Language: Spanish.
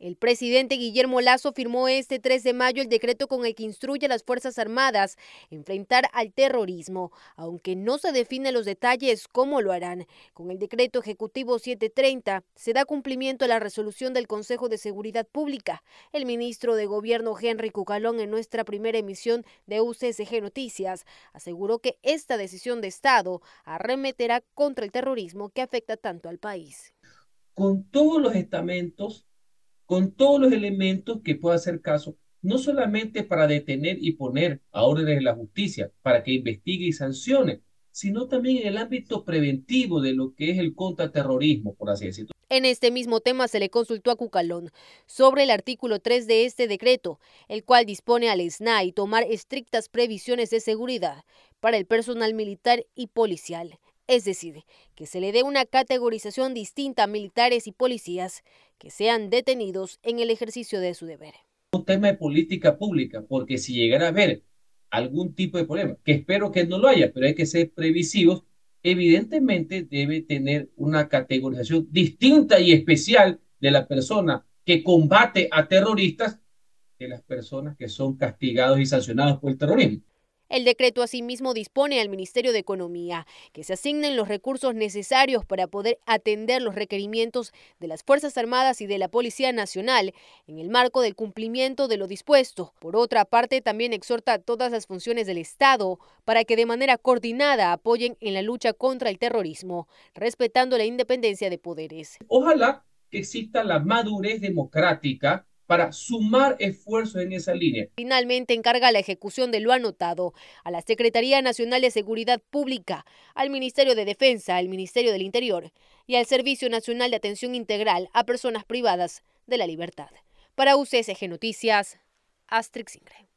El presidente Guillermo Lazo firmó este 3 de mayo el decreto con el que instruye a las Fuerzas Armadas enfrentar al terrorismo, aunque no se definen los detalles cómo lo harán. Con el decreto ejecutivo 730 se da cumplimiento a la resolución del Consejo de Seguridad Pública. El ministro de Gobierno Henry Cucalón en nuestra primera emisión de UCSG Noticias aseguró que esta decisión de Estado arremeterá contra el terrorismo que afecta tanto al país. Con todos los estamentos con todos los elementos que pueda hacer caso, no solamente para detener y poner a órdenes de la justicia, para que investigue y sancione, sino también en el ámbito preventivo de lo que es el contraterrorismo, por así decirlo. En este mismo tema se le consultó a Cucalón sobre el artículo 3 de este decreto, el cual dispone al SNAI tomar estrictas previsiones de seguridad para el personal militar y policial es decir, que se le dé una categorización distinta a militares y policías que sean detenidos en el ejercicio de su deber. Un tema de política pública, porque si llegara a haber algún tipo de problema, que espero que no lo haya, pero hay que ser previsivos, evidentemente debe tener una categorización distinta y especial de la persona que combate a terroristas de las personas que son castigados y sancionados por el terrorismo. El decreto asimismo dispone al Ministerio de Economía que se asignen los recursos necesarios para poder atender los requerimientos de las Fuerzas Armadas y de la Policía Nacional en el marco del cumplimiento de lo dispuesto. Por otra parte, también exhorta a todas las funciones del Estado para que de manera coordinada apoyen en la lucha contra el terrorismo, respetando la independencia de poderes. Ojalá que exista la madurez democrática para sumar esfuerzos en esa línea. Finalmente encarga la ejecución de lo anotado a la Secretaría Nacional de Seguridad Pública, al Ministerio de Defensa, al Ministerio del Interior y al Servicio Nacional de Atención Integral a Personas Privadas de la Libertad. Para UCSG Noticias, Astrid Ingre.